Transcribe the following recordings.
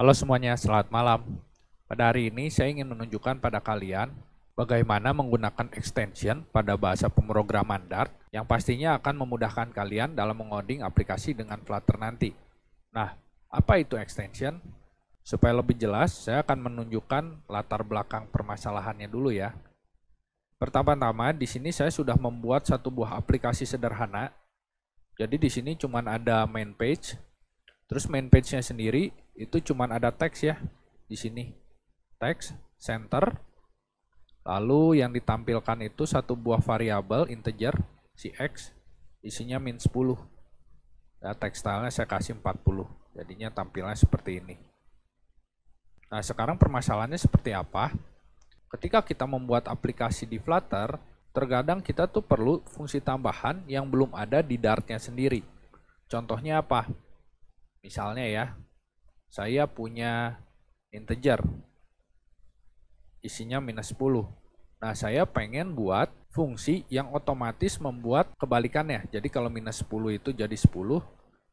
Halo semuanya, selamat malam. Pada hari ini saya ingin menunjukkan pada kalian bagaimana menggunakan extension pada bahasa pemrograman Dart yang pastinya akan memudahkan kalian dalam mengoding aplikasi dengan Flutter nanti. Nah, apa itu extension? Supaya lebih jelas, saya akan menunjukkan latar belakang permasalahannya dulu ya. Pertama-tama, di sini saya sudah membuat satu buah aplikasi sederhana. Jadi di sini cuma ada main page, terus main page-nya sendiri itu cuma ada teks ya di sini. Teks center lalu yang ditampilkan itu satu buah variabel integer si x isinya min 10. Ya, text stylenya saya kasih 40. Jadinya tampilnya seperti ini. Nah, sekarang permasalahannya seperti apa? Ketika kita membuat aplikasi di Flutter, terkadang kita tuh perlu fungsi tambahan yang belum ada di Dartnya sendiri. Contohnya apa? Misalnya ya, saya punya integer isinya minus 10. Nah, saya pengen buat fungsi yang otomatis membuat kebalikannya. Jadi kalau minus 10 itu jadi 10,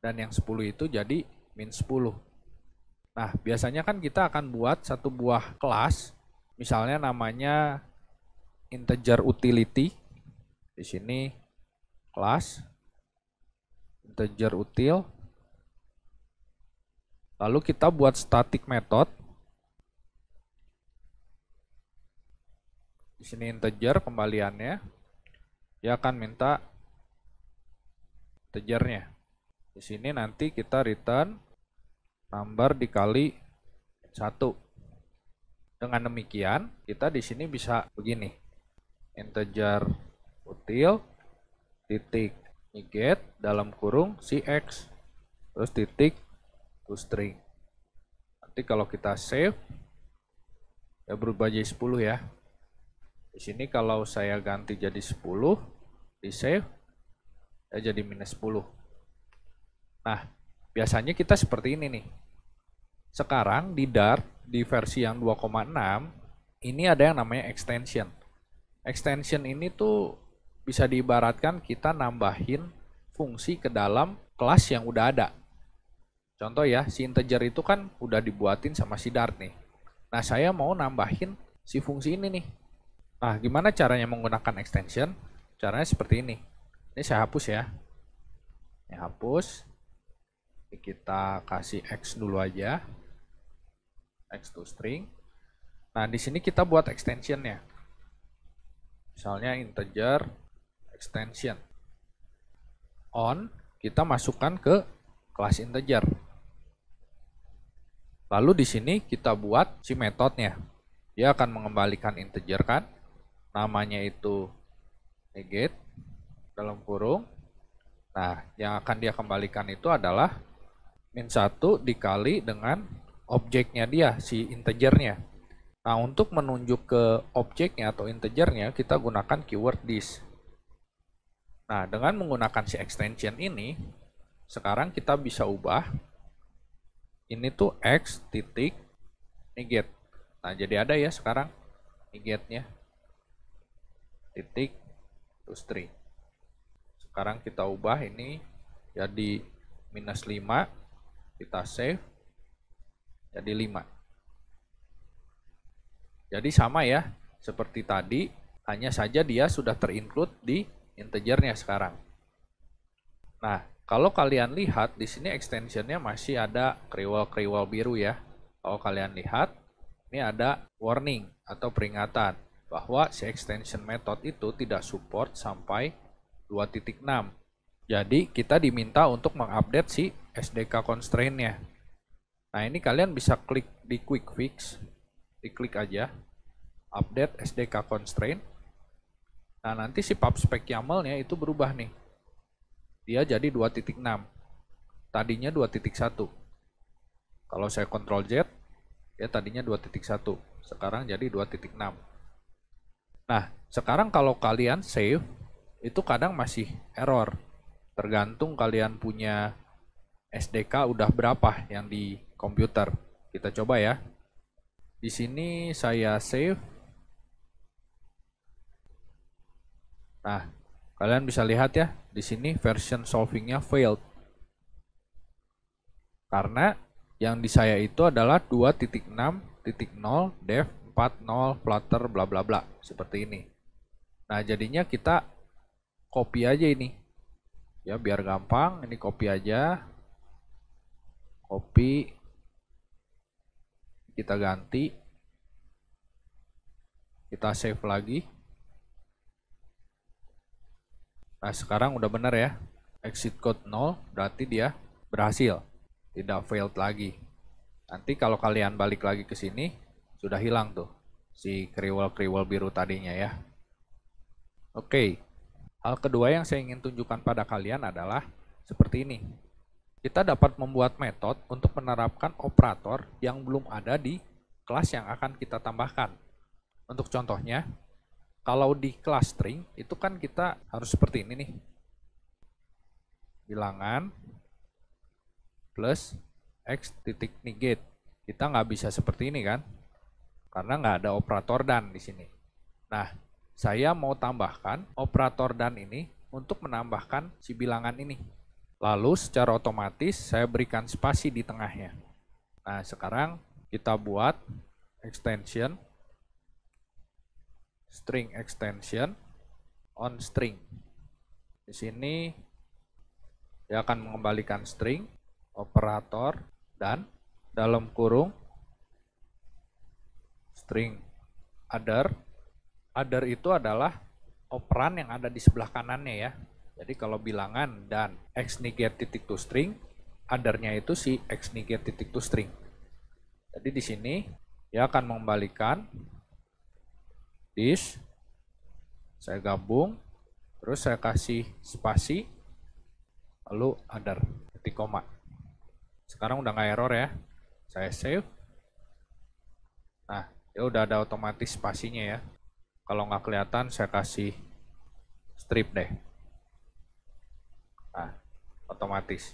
dan yang 10 itu jadi min 10. Nah, biasanya kan kita akan buat satu buah kelas, misalnya namanya integer utility. Di sini kelas integer util Lalu kita buat static method. Di sini integer kembaliannya. Dia akan minta integernya. Di sini nanti kita return number dikali 1. Dengan demikian, kita di sini bisa begini. Integer util titik negate dalam kurung cx terus titik to string. Nanti kalau kita save, ya berubah jadi 10 ya. Di sini kalau saya ganti jadi 10, di save, ya jadi minus 10. Nah, biasanya kita seperti ini nih. Sekarang di Dart, di versi yang 2,6, ini ada yang namanya extension. Extension ini tuh bisa diibaratkan kita nambahin fungsi ke dalam kelas yang udah ada. Contoh ya, si integer itu kan udah dibuatin sama si Dart nih. Nah, saya mau nambahin si fungsi ini nih. Nah, gimana caranya menggunakan extension? Caranya seperti ini. Ini saya hapus ya. Ini hapus. Ini kita kasih x dulu aja. x to string. Nah, di sini kita buat extensionnya. Misalnya integer extension on kita masukkan ke kelas integer. Lalu di sini kita buat si metodenya. Dia akan mengembalikan integer kan. Namanya itu negate dalam kurung. Nah, yang akan dia kembalikan itu adalah min satu dikali dengan objeknya dia, si integernya. Nah, untuk menunjuk ke objeknya atau integernya, kita gunakan keyword this. Nah, dengan menggunakan si extension ini, sekarang kita bisa ubah ini tuh X titik negate. Nah, jadi ada ya sekarang negate-nya. Titik terus string. Sekarang kita ubah ini jadi minus 5. Kita save. Jadi 5. Jadi sama ya seperti tadi. Hanya saja dia sudah terinclude di integernya sekarang. Nah, kalau kalian lihat di sini extensionnya masih ada kriwal-kriwal biru ya. Kalau kalian lihat, ini ada warning atau peringatan bahwa si extension method itu tidak support sampai 2.6. Jadi kita diminta untuk mengupdate si SDK constraint-nya. Nah ini kalian bisa klik di quick fix, diklik aja, update SDK constraint. Nah nanti si pubspec YAML-nya itu berubah nih dia jadi 2.6 tadinya 2.1 kalau saya kontrol Z ya tadinya 2.1 sekarang jadi 2.6 nah sekarang kalau kalian save itu kadang masih error tergantung kalian punya SDK udah berapa yang di komputer kita coba ya di sini saya save nah Kalian bisa lihat ya, di sini version solvingnya failed. Karena yang di saya itu adalah 2.6.0 dev 40 flutter bla bla bla seperti ini. Nah, jadinya kita copy aja ini. Ya, biar gampang, ini copy aja. Copy kita ganti. Kita save lagi. Nah sekarang udah bener ya. Exit code 0 berarti dia berhasil. Tidak failed lagi. Nanti kalau kalian balik lagi ke sini sudah hilang tuh si kriwel-kriwel biru tadinya ya. Oke. Hal kedua yang saya ingin tunjukkan pada kalian adalah seperti ini. Kita dapat membuat metode untuk menerapkan operator yang belum ada di kelas yang akan kita tambahkan. Untuk contohnya, kalau di clustering itu kan kita harus seperti ini nih. Bilangan plus X titik negate. Kita nggak bisa seperti ini kan. Karena nggak ada operator dan di sini. Nah, saya mau tambahkan operator dan ini untuk menambahkan si bilangan ini. Lalu secara otomatis saya berikan spasi di tengahnya. Nah, sekarang kita buat extension string extension on string. Di sini dia akan mengembalikan string, operator, dan dalam kurung string other. Other itu adalah operan yang ada di sebelah kanannya ya. Jadi kalau bilangan dan x negate titik to string, othernya itu si x negate titik to string. Jadi di sini dia akan mengembalikan This, saya gabung terus saya kasih spasi lalu other titik koma sekarang udah nggak error ya saya save nah ya udah ada otomatis spasinya ya kalau nggak kelihatan saya kasih strip deh nah otomatis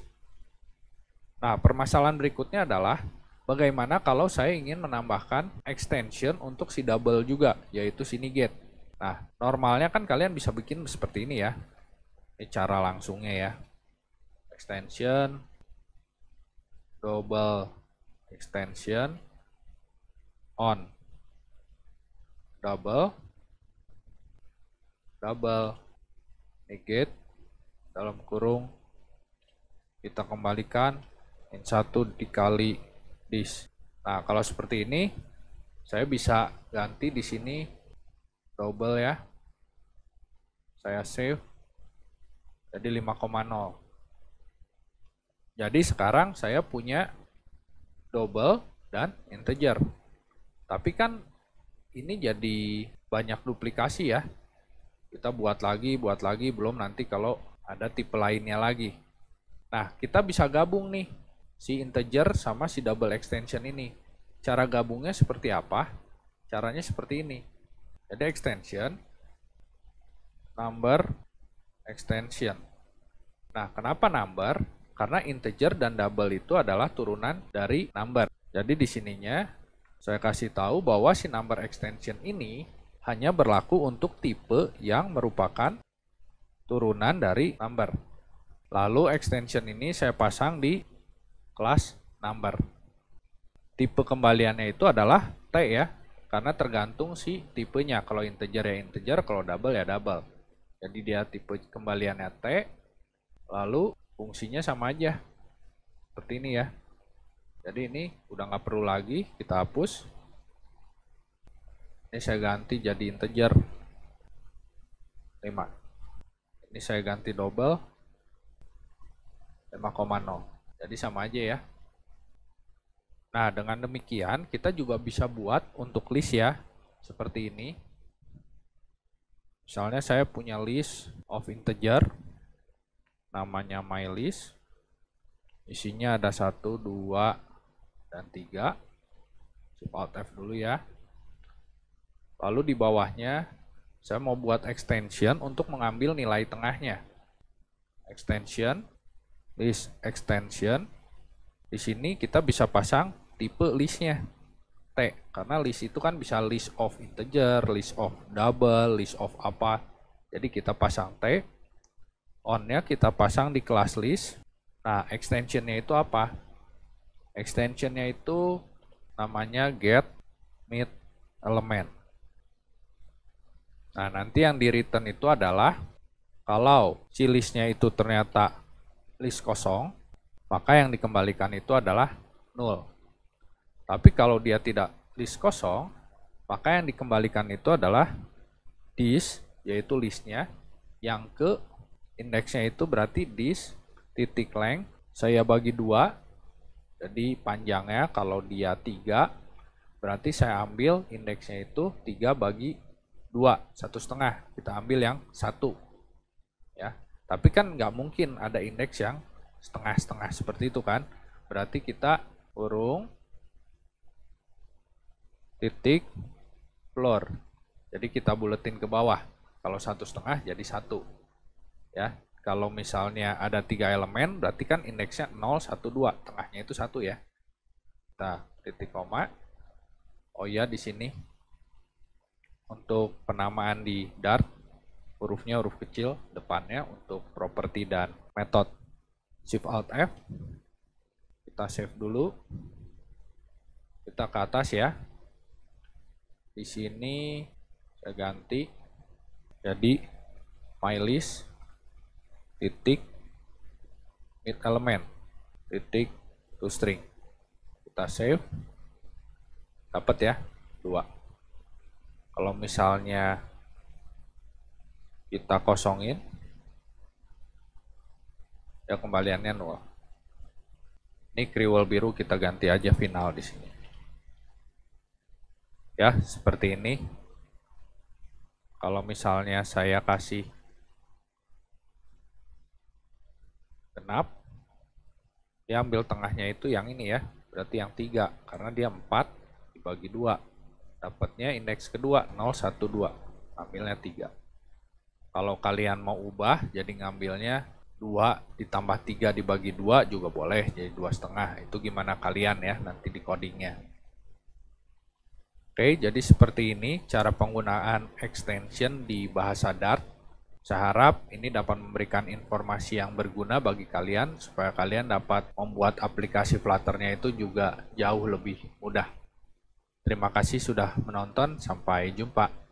nah permasalahan berikutnya adalah Bagaimana kalau saya ingin menambahkan extension untuk si double juga, yaitu si negate? Nah, normalnya kan kalian bisa bikin seperti ini ya. Ini cara langsungnya ya. Extension, double extension, on, double, double, negate dalam kurung, kita kembalikan, n satu dikali list. Nah, kalau seperti ini, saya bisa ganti di sini double ya. Saya save. Jadi 5,0. Jadi sekarang saya punya double dan integer. Tapi kan ini jadi banyak duplikasi ya. Kita buat lagi, buat lagi, belum nanti kalau ada tipe lainnya lagi. Nah, kita bisa gabung nih si integer sama si double extension ini. Cara gabungnya seperti apa? Caranya seperti ini. Ada extension, number, extension. Nah, kenapa number? Karena integer dan double itu adalah turunan dari number. Jadi di sininya saya kasih tahu bahwa si number extension ini hanya berlaku untuk tipe yang merupakan turunan dari number. Lalu extension ini saya pasang di kelas number. Tipe kembaliannya itu adalah T ya, karena tergantung si tipenya. Kalau integer ya integer, kalau double ya double. Jadi dia tipe kembaliannya T, lalu fungsinya sama aja. Seperti ini ya. Jadi ini udah nggak perlu lagi, kita hapus. Ini saya ganti jadi integer. 5. Ini saya ganti double 5,0. Jadi sama aja ya. Nah, dengan demikian kita juga bisa buat untuk list ya, seperti ini. Misalnya saya punya list of integer, namanya my list. Isinya ada 1, 2, dan 3. Shift Alt F dulu ya. Lalu di bawahnya saya mau buat extension untuk mengambil nilai tengahnya. Extension list extension di sini kita bisa pasang tipe listnya T karena list itu kan bisa list of integer, list of double, list of apa. Jadi kita pasang T. Onnya kita pasang di kelas list. Nah, extensionnya itu apa? Extensionnya itu namanya get mid element. Nah, nanti yang di return itu adalah kalau si listnya itu ternyata list kosong, maka yang dikembalikan itu adalah nol. Tapi kalau dia tidak list kosong, maka yang dikembalikan itu adalah dis, yaitu listnya, yang ke indeksnya itu berarti dis titik length, saya bagi dua, jadi panjangnya kalau dia tiga, berarti saya ambil indeksnya itu tiga bagi dua, satu setengah, kita ambil yang satu. Tapi kan nggak mungkin ada indeks yang setengah-setengah seperti itu kan. Berarti kita kurung titik floor. Jadi kita buletin ke bawah. Kalau satu setengah jadi satu. Ya, kalau misalnya ada tiga elemen, berarti kan indeksnya 0, 1, 2. Tengahnya itu satu ya. Kita titik koma. Oh ya di sini untuk penamaan di Dart hurufnya huruf kecil depannya untuk properti dan metode. Shift Alt F. Kita save dulu. Kita ke atas ya. Di sini saya ganti jadi my list titik mid element titik to string. Kita save. Dapat ya, dua. Kalau misalnya kita kosongin ya kembaliannya nol ini kriwal biru kita ganti aja final di sini ya seperti ini kalau misalnya saya kasih genap dia ambil tengahnya itu yang ini ya berarti yang tiga karena dia empat dibagi dua dapatnya indeks kedua nol satu dua ambilnya tiga kalau kalian mau ubah jadi ngambilnya 2 ditambah 3 dibagi 2 juga boleh jadi dua setengah itu gimana kalian ya nanti di codingnya Oke jadi seperti ini cara penggunaan extension di bahasa Dart saya harap ini dapat memberikan informasi yang berguna bagi kalian supaya kalian dapat membuat aplikasi Flutternya itu juga jauh lebih mudah. Terima kasih sudah menonton, sampai jumpa.